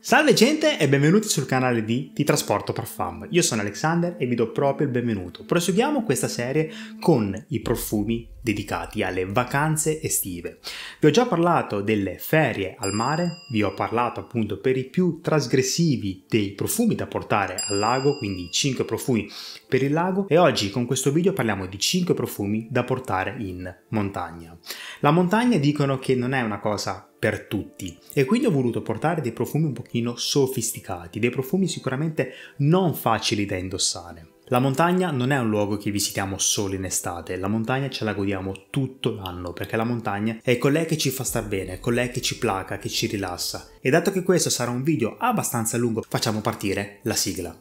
Salve gente e benvenuti sul canale di Ti Trasporto per Fam. Io sono Alexander e vi do proprio il benvenuto. Proseguiamo questa serie con i profumi dedicati alle vacanze estive. Vi ho già parlato delle ferie al mare, vi ho parlato appunto per i più trasgressivi dei profumi da portare al lago, quindi 5 profumi per il lago e oggi con questo video parliamo di 5 profumi da portare in montagna. La montagna dicono che non è una cosa per tutti e quindi ho voluto portare dei profumi un pochino sofisticati, dei profumi sicuramente non facili da indossare. La montagna non è un luogo che visitiamo solo in estate, la montagna ce la godiamo tutto l'anno perché la montagna è colei che ci fa star bene, colei che ci placa, che ci rilassa. E dato che questo sarà un video abbastanza lungo, facciamo partire la sigla.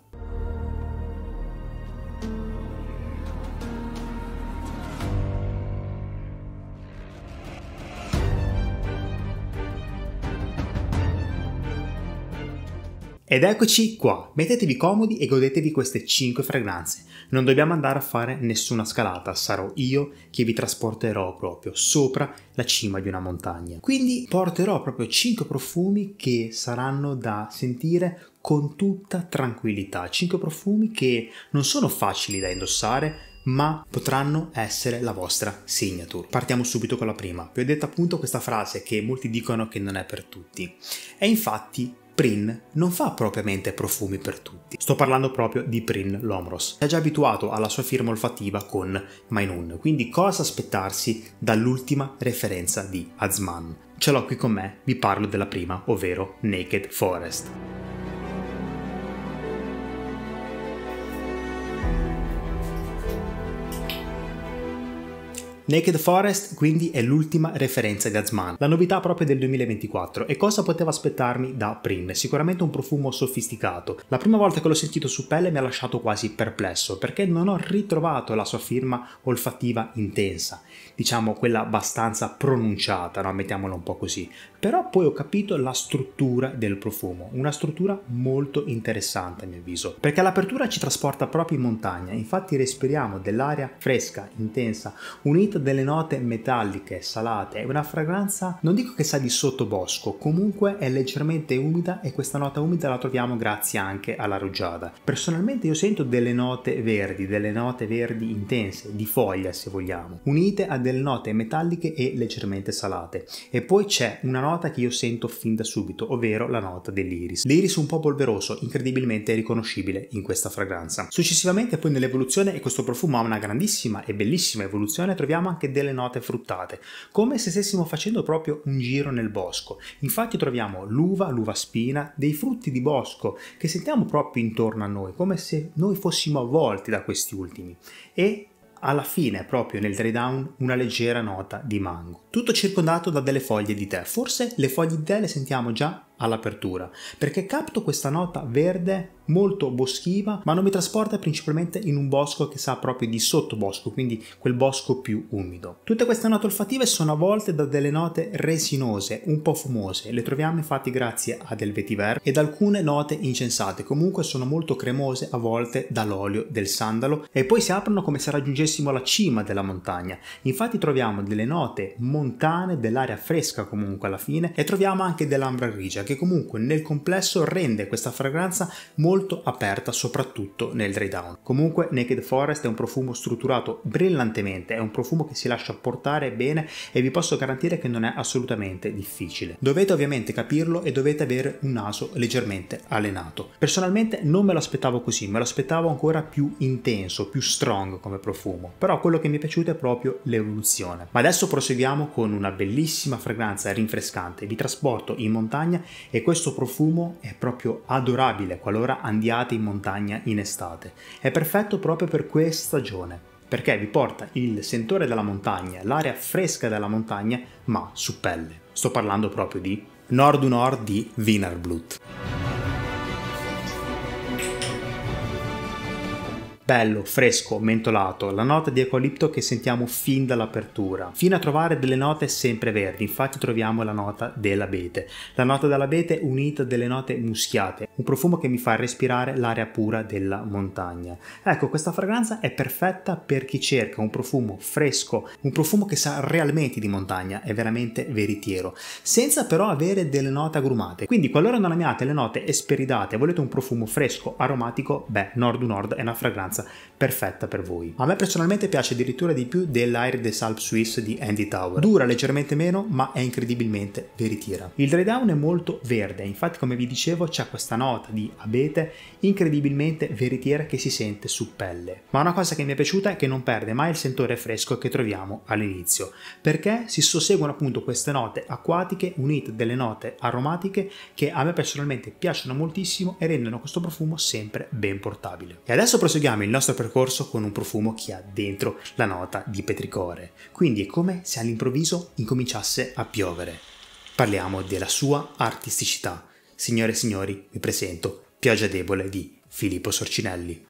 Ed eccoci qua, mettetevi comodi e godetevi queste 5 fragranze. Non dobbiamo andare a fare nessuna scalata, sarò io che vi trasporterò proprio sopra la cima di una montagna. Quindi porterò proprio 5 profumi che saranno da sentire con tutta tranquillità, 5 profumi che non sono facili da indossare, ma potranno essere la vostra signature. Partiamo subito con la prima. Vi ho detto appunto questa frase che molti dicono che non è per tutti. È infatti Prin non fa propriamente profumi per tutti. Sto parlando proprio di Prin Lomros. È già abituato alla sua firma olfattiva con Mainun, quindi cosa aspettarsi dall'ultima referenza di Azman? Ce l'ho qui con me, vi parlo della prima, ovvero Naked Forest. Naked Forest quindi è l'ultima referenza di Azman, la novità proprio del 2024 e cosa potevo aspettarmi da Prin? Sicuramente un profumo sofisticato. La prima volta che l'ho sentito su pelle mi ha lasciato quasi perplesso perché non ho ritrovato la sua firma olfattiva intensa, diciamo quella abbastanza pronunciata, no? mettiamola un po' così però poi ho capito la struttura del profumo, una struttura molto interessante a mio avviso, perché l'apertura ci trasporta proprio in montagna, infatti respiriamo dell'aria fresca, intensa, unita delle note metalliche, salate, è una fragranza, non dico che sa di sottobosco, comunque è leggermente umida e questa nota umida la troviamo grazie anche alla rugiada. Personalmente io sento delle note verdi, delle note verdi intense, di foglia se vogliamo, unite a delle note metalliche e leggermente salate. E poi c'è una nota che io sento fin da subito, ovvero la nota dell'iris. L'iris un po' polveroso, incredibilmente riconoscibile in questa fragranza. Successivamente poi nell'evoluzione, e questo profumo ha una grandissima e bellissima evoluzione, troviamo anche delle note fruttate, come se stessimo facendo proprio un giro nel bosco. Infatti troviamo l'uva, l'uva spina, dei frutti di bosco che sentiamo proprio intorno a noi, come se noi fossimo avvolti da questi ultimi. E alla fine, proprio nel dry down, una leggera nota di mango. Tutto circondato da delle foglie di tè. Forse le foglie di tè le sentiamo già all'apertura perché capto questa nota verde molto boschiva ma non mi trasporta principalmente in un bosco che sa proprio di sottobosco quindi quel bosco più umido tutte queste note olfative sono a volte da delle note resinose un po' fumose le troviamo infatti grazie a del vetiver ed alcune note incensate comunque sono molto cremose a volte dall'olio del sandalo e poi si aprono come se raggiungessimo la cima della montagna infatti troviamo delle note montane dell'aria fresca comunque alla fine e troviamo anche dell'ambra grigia che comunque nel complesso rende questa fragranza molto aperta soprattutto nel dry down. Comunque Naked Forest è un profumo strutturato brillantemente, è un profumo che si lascia portare bene e vi posso garantire che non è assolutamente difficile. Dovete ovviamente capirlo e dovete avere un naso leggermente allenato. Personalmente non me lo aspettavo così, me lo aspettavo ancora più intenso, più strong come profumo, però quello che mi è piaciuto è proprio l'evoluzione. Ma adesso proseguiamo con una bellissima fragranza rinfrescante, vi trasporto in montagna e questo profumo è proprio adorabile qualora andiate in montagna in estate. È perfetto proprio per questa stagione perché vi porta il sentore della montagna, l'aria fresca della montagna, ma su pelle. Sto parlando proprio di Nord Nord di Wienerblut bello, fresco, mentolato, la nota di eucalipto che sentiamo fin dall'apertura, fino a trovare delle note sempre verdi, infatti troviamo la nota dell'abete. La nota dell'abete unita a delle note muschiate, un profumo che mi fa respirare l'aria pura della montagna. Ecco, questa fragranza è perfetta per chi cerca un profumo fresco, un profumo che sa realmente di montagna, è veramente veritiero, senza però avere delle note agrumate. Quindi qualora non amiate le note esperidate e volete un profumo fresco, aromatico, beh, Nord Nord è una fragranza vacanza perfetta per voi. A me personalmente piace addirittura di più dell'Air des Alpes Suisse di Andy Tower. Dura leggermente meno, ma è incredibilmente veritiera. Il dry down è molto verde, infatti come vi dicevo c'è questa nota di abete incredibilmente veritiera che si sente su pelle. Ma una cosa che mi è piaciuta è che non perde mai il sentore fresco che troviamo all'inizio, perché si susseguono appunto queste note acquatiche unite delle note aromatiche che a me personalmente piacciono moltissimo e rendono questo profumo sempre ben portabile. E adesso proseguiamo il nostro percorso con un profumo che ha dentro la nota di petricore. Quindi è come se all'improvviso incominciasse a piovere. Parliamo della sua artisticità. Signore e signori, vi presento Pioggia debole di Filippo Sorcinelli.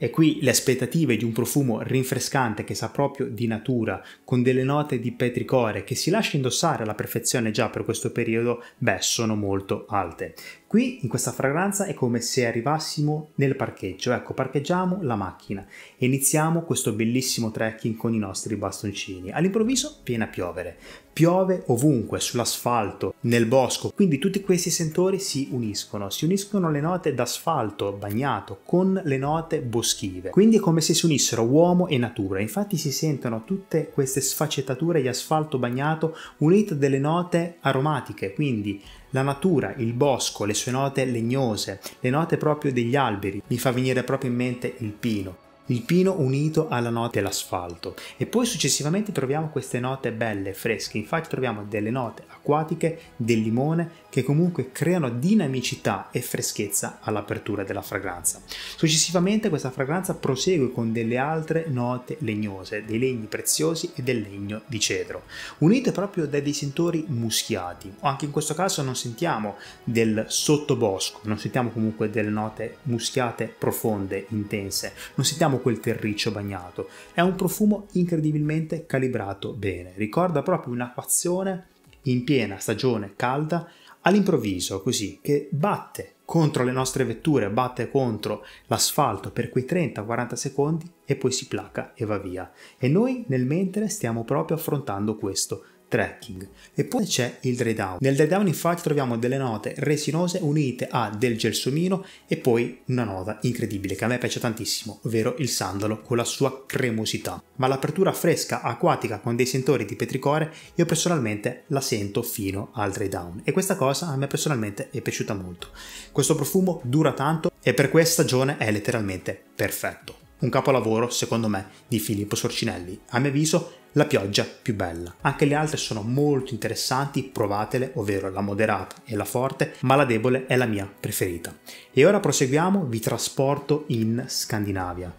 E qui le aspettative di un profumo rinfrescante che sa proprio di natura, con delle note di petricore che si lascia indossare alla perfezione già per questo periodo, beh, sono molto alte. Qui in questa fragranza è come se arrivassimo nel parcheggio, ecco parcheggiamo la macchina e iniziamo questo bellissimo trekking con i nostri bastoncini. All'improvviso viene a piovere, piove ovunque, sull'asfalto, nel bosco, quindi tutti questi sentori si uniscono, si uniscono le note d'asfalto bagnato con le note boschive, quindi è come se si unissero uomo e natura, infatti si sentono tutte queste sfaccettature di asfalto bagnato unite delle note aromatiche, quindi la natura, il bosco, le sue note legnose, le note proprio degli alberi, mi fa venire proprio in mente il pino. Il pino unito alla nota dell'asfalto. E poi successivamente troviamo queste note belle, fresche. Infatti troviamo delle note acquatiche, del limone, che comunque creano dinamicità e freschezza all'apertura della fragranza. Successivamente questa fragranza prosegue con delle altre note legnose, dei legni preziosi e del legno di cedro, unite proprio da dei sentori muschiati. Anche in questo caso non sentiamo del sottobosco, non sentiamo comunque delle note muschiate profonde, intense, non sentiamo quel terriccio bagnato. È un profumo incredibilmente calibrato bene, ricorda proprio un'acquazione in piena stagione calda all'improvviso, così, che batte contro le nostre vetture, batte contro l'asfalto per quei 30-40 secondi e poi si placa e va via. E noi nel mentre stiamo proprio affrontando questo tracking. E poi c'è il dry down. Nel dry down infatti troviamo delle note resinose unite a del gelsomino e poi una nota incredibile che a me piace tantissimo, ovvero il sandalo con la sua cremosità. Ma l'apertura fresca acquatica con dei sentori di petricore io personalmente la sento fino al dry down e questa cosa a me personalmente è piaciuta molto. Questo profumo dura tanto e per questa stagione è letteralmente perfetto un capolavoro, secondo me, di Filippo Sorcinelli. A mio avviso, la pioggia più bella. Anche le altre sono molto interessanti, provatele, ovvero la moderata e la forte, ma la debole è la mia preferita. E ora proseguiamo, vi trasporto in Scandinavia.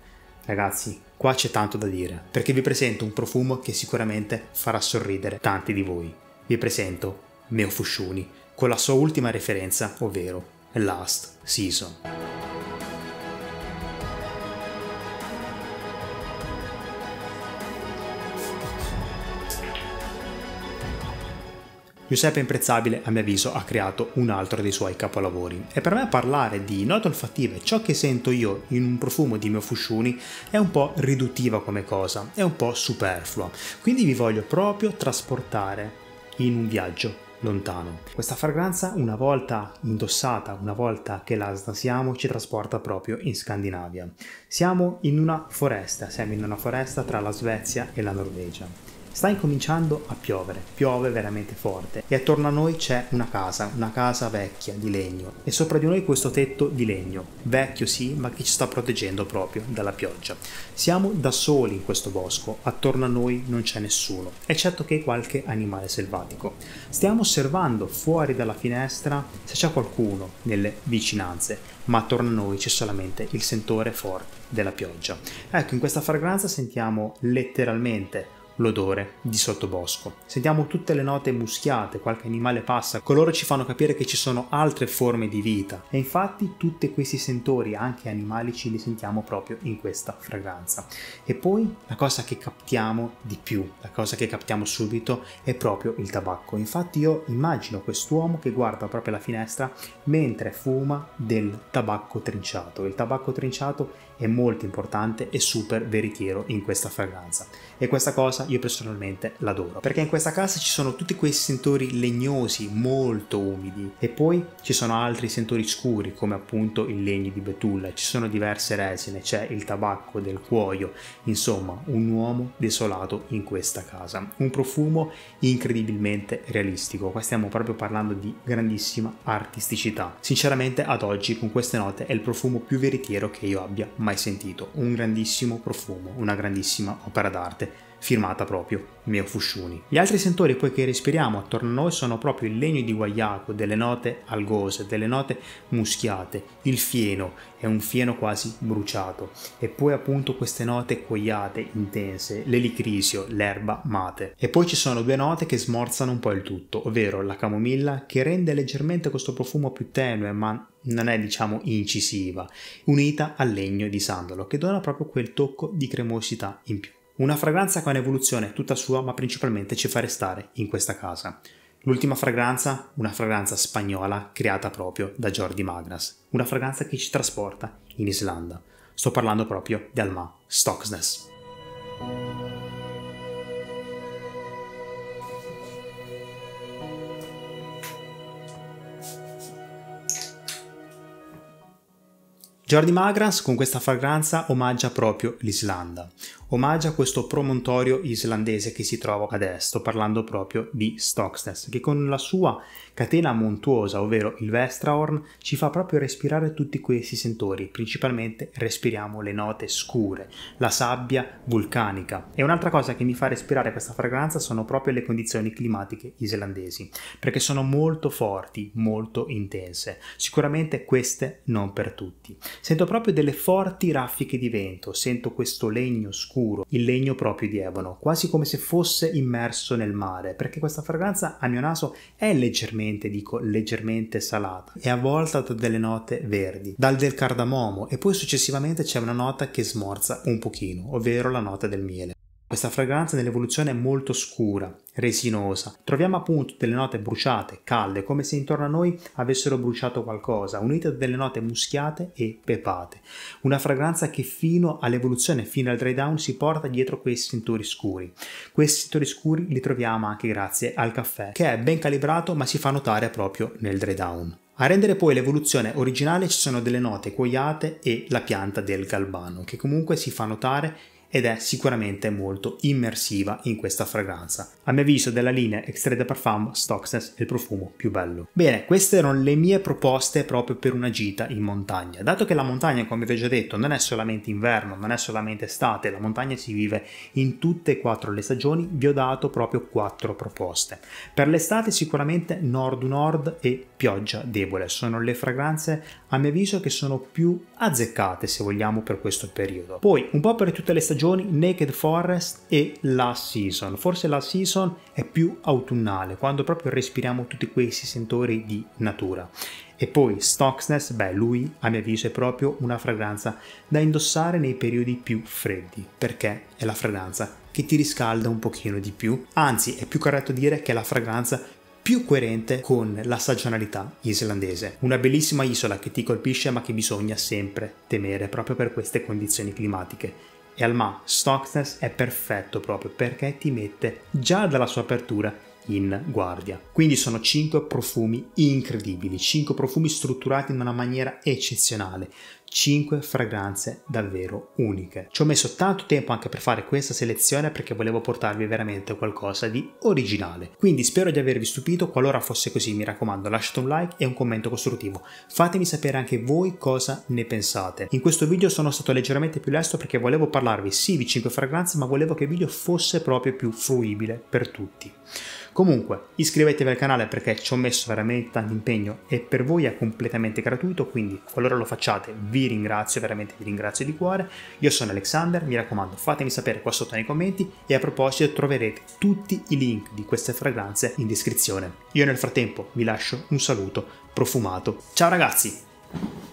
Ragazzi, qua c'è tanto da dire, perché vi presento un profumo che sicuramente farà sorridere tanti di voi. Vi presento Meo Fusciuni, con la sua ultima referenza, ovvero Last Season. Giuseppe Imprezzabile, a mio avviso, ha creato un altro dei suoi capolavori. E per me parlare di note olfattive, ciò che sento io in un profumo di mio Fusciuni, è un po' riduttiva come cosa, è un po' superflua. Quindi vi voglio proprio trasportare in un viaggio lontano. Questa fragranza, una volta indossata, una volta che la snasiamo, ci trasporta proprio in Scandinavia. Siamo in una foresta, siamo in una foresta tra la Svezia e la Norvegia Sta incominciando a piovere, piove veramente forte e attorno a noi c'è una casa, una casa vecchia di legno e sopra di noi questo tetto di legno, vecchio sì ma che ci sta proteggendo proprio dalla pioggia. Siamo da soli in questo bosco, attorno a noi non c'è nessuno, eccetto che qualche animale selvatico. Stiamo osservando fuori dalla finestra se c'è qualcuno nelle vicinanze ma attorno a noi c'è solamente il sentore forte della pioggia. Ecco, in questa fragranza sentiamo letteralmente l'odore di sottobosco. Sentiamo tutte le note muschiate, qualche animale passa, coloro ci fanno capire che ci sono altre forme di vita e infatti tutti questi sentori, anche animalici, li sentiamo proprio in questa fragranza. E poi la cosa che captiamo di più, la cosa che captiamo subito è proprio il tabacco. Infatti io immagino quest'uomo che guarda proprio la finestra mentre fuma del tabacco trinciato. Il tabacco trinciato è molto importante e super veritiero in questa fragranza. E questa cosa io personalmente l'adoro, perché in questa casa ci sono tutti quei sentori legnosi molto umidi e poi ci sono altri sentori scuri come appunto il legno di betulla, ci sono diverse resine, c'è il tabacco del cuoio, insomma un uomo desolato in questa casa. Un profumo incredibilmente realistico, qua stiamo proprio parlando di grandissima artisticità. Sinceramente ad oggi con queste note è il profumo più veritiero che io abbia mai mai sentito, un grandissimo profumo, una grandissima opera d'arte firmata proprio Meo Fusciuni. Gli altri sentori poi che respiriamo attorno a noi sono proprio il legno di guaiaco, delle note algose, delle note muschiate, il fieno, è un fieno quasi bruciato, e poi appunto queste note cuoiate, intense, l'elicrisio, l'erba mate. E poi ci sono due note che smorzano un po' il tutto, ovvero la camomilla che rende leggermente questo profumo più tenue ma non è diciamo incisiva, unita al legno di sandalo che dona proprio quel tocco di cremosità in più. Una fragranza che ha un'evoluzione tutta sua, ma principalmente ci fa restare in questa casa. L'ultima fragranza, una fragranza spagnola creata proprio da Jordi Magnas, una fragranza che ci trasporta in Islanda. Sto parlando proprio di Alma Stocksness. Jordi Magras con questa fragranza omaggia proprio l'Islanda, omaggia questo promontorio islandese che si trova ad est, sto parlando proprio di Stockstest, che con la sua catena montuosa, ovvero il Vestrahorn, ci fa proprio respirare tutti questi sentori, principalmente respiriamo le note scure, la sabbia vulcanica. E un'altra cosa che mi fa respirare questa fragranza sono proprio le condizioni climatiche islandesi, perché sono molto forti, molto intense. Sicuramente queste non per tutti. Sento proprio delle forti raffiche di vento, sento questo legno scuro scuro, il legno proprio di ebano, quasi come se fosse immerso nel mare, perché questa fragranza a mio naso è leggermente, dico leggermente salata e avvolta da delle note verdi, dal del cardamomo e poi successivamente c'è una nota che smorza un pochino, ovvero la nota del miele. Questa fragranza nell'evoluzione è molto scura, resinosa. Troviamo appunto delle note bruciate, calde, come se intorno a noi avessero bruciato qualcosa, unite a delle note muschiate e pepate. Una fragranza che fino all'evoluzione, fino al dry down, si porta dietro questi tintori scuri. Questi tintori scuri li troviamo anche grazie al caffè, che è ben calibrato ma si fa notare proprio nel dry down. A rendere poi l'evoluzione originale ci sono delle note cuoiate e la pianta del galbano, che comunque si fa notare ed è sicuramente molto immersiva in questa fragranza. A mio avviso della linea Extrait de Parfum Stoxness è il profumo più bello. Bene, queste erano le mie proposte proprio per una gita in montagna. Dato che la montagna, come vi ho già detto, non è solamente inverno, non è solamente estate, la montagna si vive in tutte e quattro le stagioni, vi ho dato proprio quattro proposte. Per l'estate sicuramente nord-nord e pioggia debole sono le fragranze a mio avviso che sono più azzeccate se vogliamo per questo periodo. Poi un po' per tutte le stagioni stagioni Naked Forest e Last Season. Forse Last Season è più autunnale, quando proprio respiriamo tutti questi sentori di natura. E poi Stocksness, beh, lui a mio avviso è proprio una fragranza da indossare nei periodi più freddi, perché è la fragranza che ti riscalda un pochino di più. Anzi, è più corretto dire che è la fragranza più coerente con la stagionalità islandese. Una bellissima isola che ti colpisce ma che bisogna sempre temere proprio per queste condizioni climatiche e al ma Stockness è perfetto proprio perché ti mette già dalla sua apertura in guardia. Quindi sono 5 profumi incredibili, 5 profumi strutturati in una maniera eccezionale, 5 fragranze davvero uniche. Ci ho messo tanto tempo anche per fare questa selezione perché volevo portarvi veramente qualcosa di originale. Quindi spero di avervi stupito, qualora fosse così mi raccomando lasciate un like e un commento costruttivo. Fatemi sapere anche voi cosa ne pensate. In questo video sono stato leggermente più lesto perché volevo parlarvi sì di 5 fragranze ma volevo che il video fosse proprio più fruibile per tutti. Comunque, iscrivetevi al canale perché ci ho messo veramente tanto impegno e per voi è completamente gratuito, quindi qualora lo facciate vi vi ringrazio, veramente vi ringrazio di cuore. Io sono Alexander, mi raccomando fatemi sapere qua sotto nei commenti e a proposito troverete tutti i link di queste fragranze in descrizione. Io nel frattempo vi lascio un saluto profumato. Ciao ragazzi!